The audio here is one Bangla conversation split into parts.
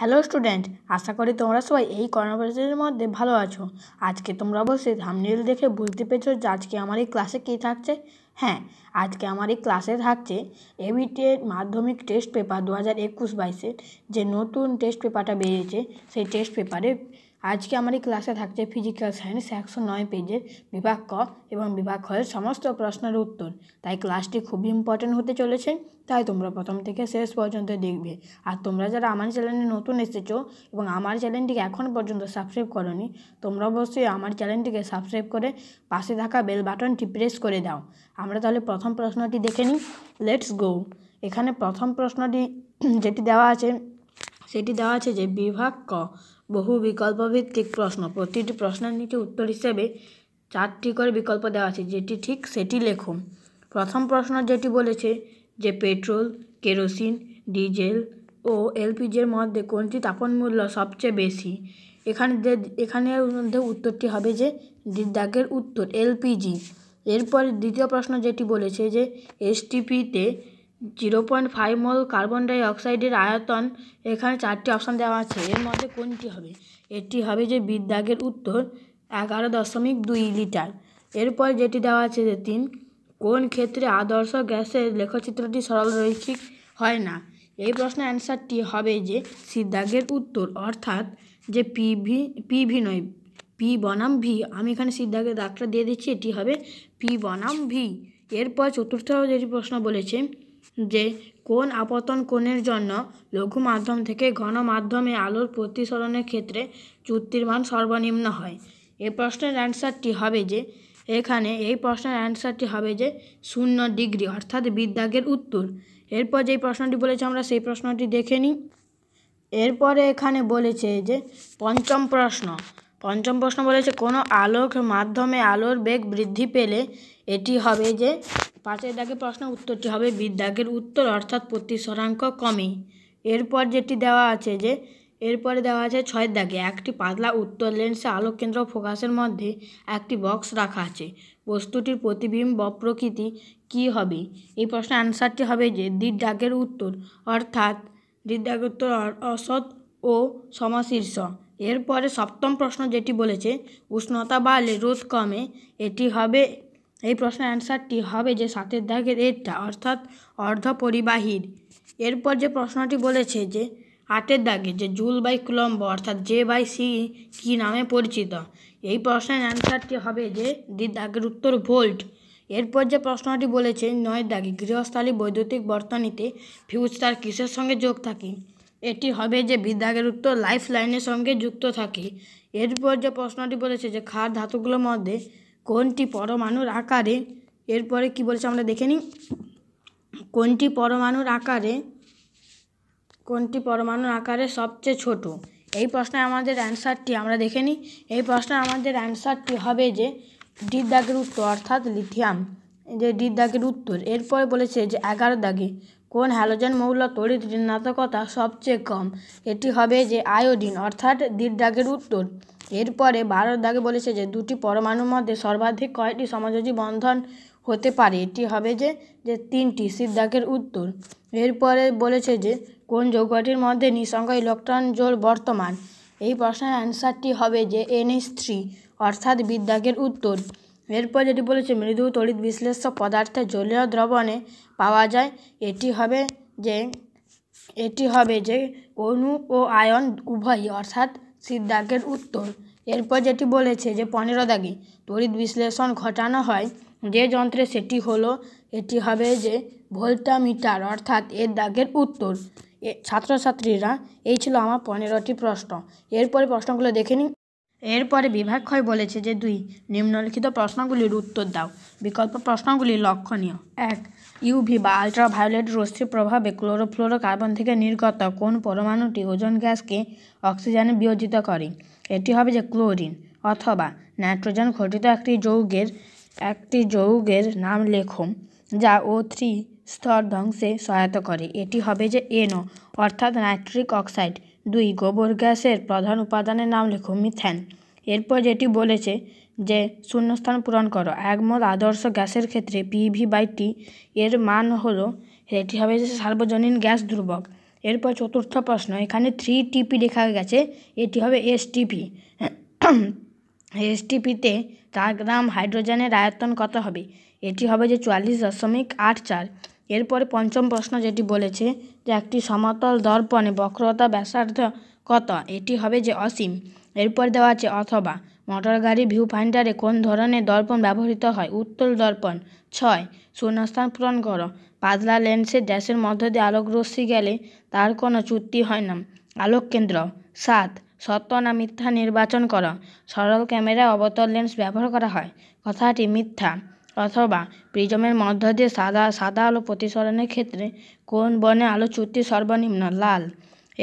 হ্যালো স্টুডেন্ট আশা করি তোমরা সবাই এই করোনা পরিস্থিতির মধ্যে ভালো আছো আজকে তোমরা অবশ্যই ধামনিল দেখে বুঝতে পেরেছো যে আজকে আমার এই ক্লাসে কী থাকছে হ্যাঁ আজকে আমার এই ক্লাসে থাকছে এবিটের e মাধ্যমিক টেস্ট পেপার দু হাজার একুশ বাইশের যে নতুন টেস্ট পেপারটা বেরিয়েছে সেই টেস্ট পেপারে আজকে আমার এই ক্লাসে থাকছে ফিজিক্যাল সায়েন্স একশো নয় পেজের বিভাগ ক এবং বিভাগ খয়ের সমস্ত প্রশ্নের উত্তর তাই ক্লাসটি খুবই ইম্পর্টেন্ট হতে চলেছে তাই তোমরা প্রথম থেকে শেষ পর্যন্ত দেখবে আর তোমরা যারা আমার চ্যানেলে নতুন এসেছো এবং আমার চ্যানেলটিকে এখন পর্যন্ত সাবস্ক্রাইব করনি তোমরা অবশ্যই আমার চ্যানেলটিকে সাবস্ক্রাইব করে পাশে থাকা বেল বাটনটি প্রেস করে দাও আমরা তাহলে প্রথম প্রশ্নটি দেখে নিই লেটস গো এখানে প্রথম প্রশ্নটি যেটি দেওয়া আছে সেটি দেওয়া আছে যে বিভাগ ক বহু বিকল্প ভিত্তিক প্রশ্ন প্রতিটি প্রশ্নের নিচে উত্তর হিসেবে চারটি করে বিকল্প দেওয়া আছে যেটি ঠিক সেটি লেখো প্রথম প্রশ্ন যেটি বলেছে যে পেট্রোল কেরোসিন ডিজেল ও এলপিজির মধ্যে কোনটি তাপন মূল্য সবচেয়ে বেশি এখানে এখানে এখানের মধ্যে উত্তরটি হবে যে দাগের উত্তর এলপিজি এরপর দ্বিতীয় প্রশ্ন যেটি বলেছে যে এসটিপিতে zero point five mole carbon ডাই অক্সাইডের আয়তন এখানে চারটি অপশান দেওয়া আছে এর মধ্যে কোনটি হবে এটি হবে যে বিদ্যাগের উত্তর এগারো দশমিক দুই লিটার এরপর যেটি দেওয়া আছে যে তিন কোন ক্ষেত্রে আদর্শ গ্যাসের লেখচিত্রটি সরল রৈখিক হয় না এই প্রশ্নের অ্যান্সারটি হবে যে সিদ্ধাগের উত্তর অর্থাৎ যে পি ভি পি ভি নয় পি বনাম ভি আমি এখানে সিদ্ধাগের দাগটা দিয়ে দিচ্ছি এটি হবে পি বনাম ভি এরপর চতুর্থ যেটি প্রশ্ন বলেছে যে কোন আপতন কোণের জন্য লঘু মাধ্যম থেকে ঘন মাধ্যমে আলোর প্রতিসরণের ক্ষেত্রে চুক্তির মান সর্বনিম্ন হয় এ প্রশ্নের অ্যান্সারটি হবে যে এখানে এই প্রশ্নের অ্যান্সারটি হবে যে শূন্য ডিগ্রি অর্থাৎ বিদ্যাগের উত্তর এরপর যেই প্রশ্নটি বলেছে আমরা সেই প্রশ্নটি দেখে নিই এরপরে এখানে বলেছে যে পঞ্চম প্রশ্ন পঞ্চম প্রশ্ন বলেছে কোনো আলোক মাধ্যমে আলোর বেগ বৃদ্ধি পেলে এটি হবে যে পাঁচের দাগে প্রশ্ন উত্তরটি হবে বিদ্যাগের উত্তর অর্থাৎ প্রতিসরাঙ্ক কমে এরপর যেটি দেওয়া আছে যে এরপরে দেওয়া আছে ছয়ের দাগে একটি পাতলা উত্তর লেন্সে আলোক কেন্দ্র ফোকাসের মধ্যে একটি বক্স রাখা আছে বস্তুটির প্রতিবিম্ব প্রকৃতি কি হবে এই প্রশ্নের অ্যান্সারটি হবে যে দাগের উত্তর অর্থাৎ দিডাগের উত্তর অসৎ ও সমাশীর্ষ এরপরে সপ্তম প্রশ্ন যেটি বলেছে উষ্ণতা বাড়লে রোদ কমে এটি হবে এই প্রশ্নের অ্যান্সারটি হবে যে সাতের দাগের এরটা অর্থাৎ অর্ধপরিবাহীর এরপর যে প্রশ্নটি বলেছে যে আটের দাগে যে জুল বাই কুলম্ব অর্থাৎ জে বাই সি কি নামে পরিচিত এই প্রশ্নের অ্যান্সারটি হবে যে দি দাগের উত্তর ভোল্ট এরপর যে প্রশ্নটি বলেছে নয় দাগে গৃহস্থালী বৈদ্যুতিক বর্তনীতে ফিউজ তার কিসের সঙ্গে যোগ থাকে এটি হবে যে বিদ্যাগের উত্তর লাইফ লাইনের সঙ্গে যুক্ত থাকে এরপর যে প্রশ্নটি বলেছে যে খার ধাতুগুলোর মধ্যে কোনটি পরমাণুর আকারে এরপরে কি বলছে আমরা দেখে নিই কোনটি পরমাণুর আকারে কোনটি পরমাণুর আকারে সবচেয়ে ছোট এই প্রশ্নে আমাদের অ্যান্সারটি আমরা দেখে নিই এই প্রশ্নে আমাদের অ্যান্সারটি হবে যে ডির দাগের উত্তর অর্থাৎ লিথিয়াম যে ডির দাগের উত্তর এরপরে বলেছে যে এগারো দাগে কোন হ্যালোজেন মৌল তড়িৎ ঋণাত্মকতা সবচেয়ে কম এটি হবে যে আয়োডিন অর্থাৎ দির দাগের উত্তর এরপরে বারো দাগে বলেছে যে দুটি পরমাণুর মধ্যে সর্বাধিক কয়টি সমযোজী বন্ধন হতে পারে এটি হবে যে যে তিনটি সিদ্ধাগের উত্তর এরপরে বলেছে যে কোন যৌগটির মধ্যে নিঃসঙ্গ ইলেকট্রন জোল বর্তমান এই প্রশ্নের অ্যান্সারটি হবে যে এনএস থ্রি অর্থাৎ বিদ্যাগের উত্তর এরপর যেটি বলেছে মৃদু তড়িৎ বিশ্লেষক পদার্থে জলীয় দ্রবণে পাওয়া যায় এটি হবে যে এটি হবে যে অণু ও আয়ন উভয়ই অর্থাৎ সিদ্ধাগের উত্তর এরপর যেটি বলেছে যে পনেরো দাগে তড়িৎ বিশ্লেষণ ঘটানো হয় যে যন্ত্রে সেটি হলো এটি হবে যে ভোল্টামিটার অর্থাৎ এর দাগের উত্তর ছাত্রছাত্রীরা এই ছিল আমার পনেরোটি প্রশ্ন এরপরে প্রশ্নগুলো দেখে নিন এরপরে বিভাগ ক্ষয় বলেছে যে দুই নিম্নলিখিত প্রশ্নগুলির উত্তর দাও বিকল্প প্রশ্নগুলি লক্ষণীয় এক ইউভি বা আল্ট্রাভায়োলেট রশ্মির প্রভাবে ক্লোরোফ্লোরো কার্বন থেকে নির্গত কোন পরমাণুটি ওজন গ্যাসকে অক্সিজেনে বিয়োজিত করে এটি হবে যে ক্লোরিন অথবা নাইট্রোজেন ঘটিত একটি যৌগের একটি যৌগের নাম লেখো যা ও থ্রি স্তর ধ্বংসে সহায়তা করে এটি হবে যে এনও অর্থাৎ নাইট্রিক অক্সাইড দুই গোবর গ্যাসের প্রধান উপাদানের নাম লেখো মিথেন এরপর যেটি বলেছে যে শূন্যস্থান পূরণ করো একমত আদর্শ গ্যাসের ক্ষেত্রে পিভি বাই টি এর মান হলো এটি হবে যে সার্বজনীন গ্যাস ধ্রুবক এরপর চতুর্থ প্রশ্ন এখানে থ্রি টিপি লেখা গেছে এটি হবে এসটিপি এসটিপিতে চার গ্রাম হাইড্রোজেনের আয়তন কত হবে এটি হবে যে চুয়াল্লিশ দশমিক আট চার এরপরে পঞ্চম প্রশ্ন যেটি বলেছে যে একটি সমতল দর্পণে বক্রতা ব্যাসার্ধ কত এটি হবে যে অসীম এরপর দেওয়া আছে অথবা মোটর গাড়ি ভিউ ফাইন্ডারে কোন ধরনের দর্পণ ব্যবহৃত হয় উত্তল দর্পণ ছয় শূন্যস্থান পূরণ করো পাতলা লেন্সে ড্যাশের মধ্য দিয়ে আলোক রশ্মি গেলে তার কোনো চুক্তি হয় না আলোক কেন্দ্র সাত সত্য না মিথ্যা নির্বাচন করো সরল ক্যামেরা অবতল লেন্স ব্যবহার করা হয় কথাটি মিথ্যা অথবা প্রিজমের মধ্য দিয়ে সাদা সাদা আলো প্রতিসরণের ক্ষেত্রে কোন বনে আলো চ্যুতি সর্বনিম্ন লাল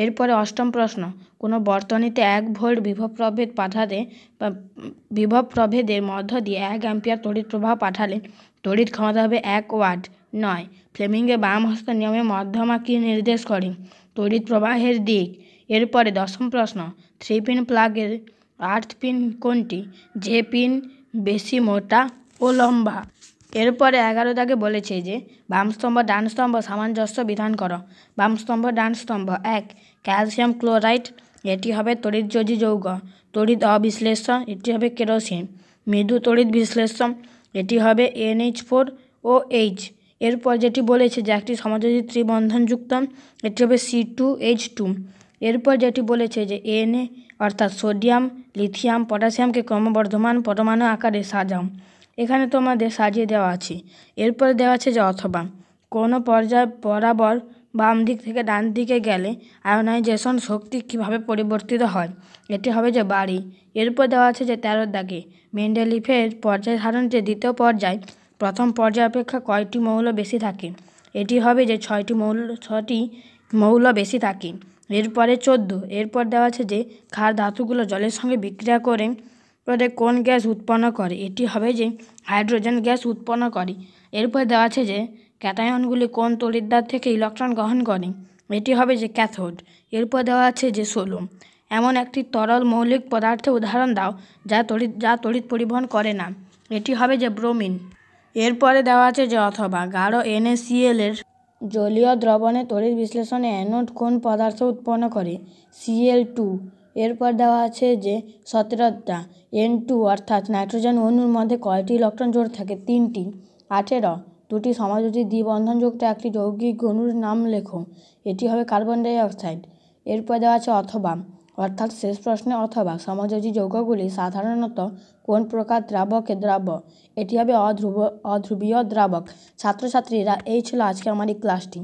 এরপরে অষ্টম প্রশ্ন কোনো বর্তনীতে এক ভোল্ট বিভব প্রভেদ পাঠাতে বিভব প্রভেদের মধ্য দিয়ে এক অ্যাম্পিয়ার তড়িৎ প্রবাহ পাঠালে তড়িৎ ক্ষমতা হবে এক ওয়াট নয় ফ্লেমিংয়ে বাম হস্ত নিয়মে মধ্যমা কী নির্দেশ করে তড়িৎ প্রবাহের দিক এরপরে দশম প্রশ্ন থ্রি পিন প্লাগের আর্থ পিন কোনটি যে পিন বেশি মোটা ও লম্বা এরপরে এগারো দাগে বলেছে যে বাম স্তম্ভ ডান স্তম্ভ সামঞ্জস্য বিধান করো বাম স্তম্ভ ডান স্তম্ভ এক ক্যালসিয়াম ক্লোরাইড এটি হবে তড়িৎযোজী যৌগ তড়িৎ অবিশ্লেষণ এটি হবে কেরোসিন মৃদু তড়িৎ বিশ্লেষণ এটি হবে এনএইচ ফোর ও এইচ এরপর যেটি বলেছে যে একটি সমাজি ত্রিবন্ধনযুক্ত এটি হবে সি টু এইচ টু এরপর যেটি বলেছে যে এনএ অর্থাৎ সোডিয়াম লিথিয়াম পটাশিয়ামকে ক্রমবর্ধমান পরমাণু আকারে সাজাও এখানে তোমাদের সাজিয়ে দেওয়া আছে এরপর দেওয়া আছে যে অথবা কোনো পর্যায় বরাবর বাম দিক থেকে ডান দিকে গেলে আয়োনাইজেশন শক্তি কিভাবে পরিবর্তিত হয় এটি হবে যে বাড়ি এরপর দেওয়া আছে যে তেরো দাগে মেন্ডেলিফের পর্যায় ধারণ যে দ্বিতীয় পর্যায় প্রথম পর্যায় অপেক্ষা কয়টি মৌল বেশি থাকে এটি হবে যে ছয়টি মৌল ছটি মৌল বেশি থাকে এরপরে চোদ্দ এরপর দেওয়া আছে যে খার ধাতুগুলো জলের সঙ্গে বিক্রিয়া করে এরপরে কোন গ্যাস উৎপন্ন করে এটি হবে যে হাইড্রোজেন গ্যাস উৎপন্ন করে এরপরে দেওয়া আছে যে ক্যাটায়নগুলি কোন তড়িদ্দার থেকে ইলেকট্রন গ্রহণ করে এটি হবে যে ক্যাথোড এরপর দেওয়া আছে যে ষোলো এমন একটি তরল মৌলিক পদার্থের উদাহরণ দাও যা তড়িৎ যা তড়িৎ পরিবহন করে না এটি হবে যে ব্রোমিন এরপরে দেওয়া আছে যে অথবা গাঢ় এনএসিএল এর জলীয় দ্রবণে তড়িৎ বিশ্লেষণে অ্যানোড কোন পদার্থ উৎপন্ন করে সিএল টু এরপর দেওয়া আছে যে সতেরোটা এন টু অর্থাৎ নাইট্রোজেন অণুর মধ্যে কয়টি ইলেকট্রন জোড় থাকে তিনটি আঠেরো দুটি সমাজোজী দ্বিবন্ধনযুক্ত একটি যৌগিক অণুর নাম লেখো এটি হবে কার্বন ডাইঅক্সাইড এরপর দেওয়া আছে অথবা অর্থাৎ শেষ প্রশ্নে অথবা সমাজোজী যৌগগুলি সাধারণত কোন প্রকার দ্রাবকে দ্রাব্য এটি হবে অধ্রুব অধ্রুবীয় দ্রাবক ছাত্রছাত্রীরা এই ছিল আজকে আমার এই ক্লাসটি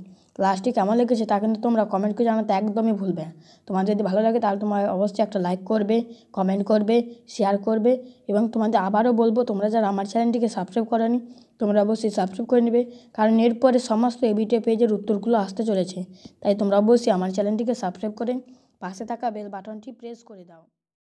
লাস্টে কেমন লেগেছে তা কিন্তু তোমরা কমেন্ট করে জানাতে একদমই ভুলবে তোমার যদি ভালো লাগে তাহলে তোমার অবশ্যই একটা লাইক করবে কমেন্ট করবে শেয়ার করবে এবং তোমাদের আবারও বলবো তোমরা যারা আমার চ্যানেলটিকে সাবস্ক্রাইব করনি তোমরা অবশ্যই সাবস্ক্রাইব করে নেবে কারণ এরপরে সমস্ত এবিটি পেজের উত্তরগুলো আসতে চলেছে তাই তোমরা অবশ্যই আমার চ্যানেলটিকে সাবস্ক্রাইব করে পাশে থাকা বেল বাটনটি প্রেস করে দাও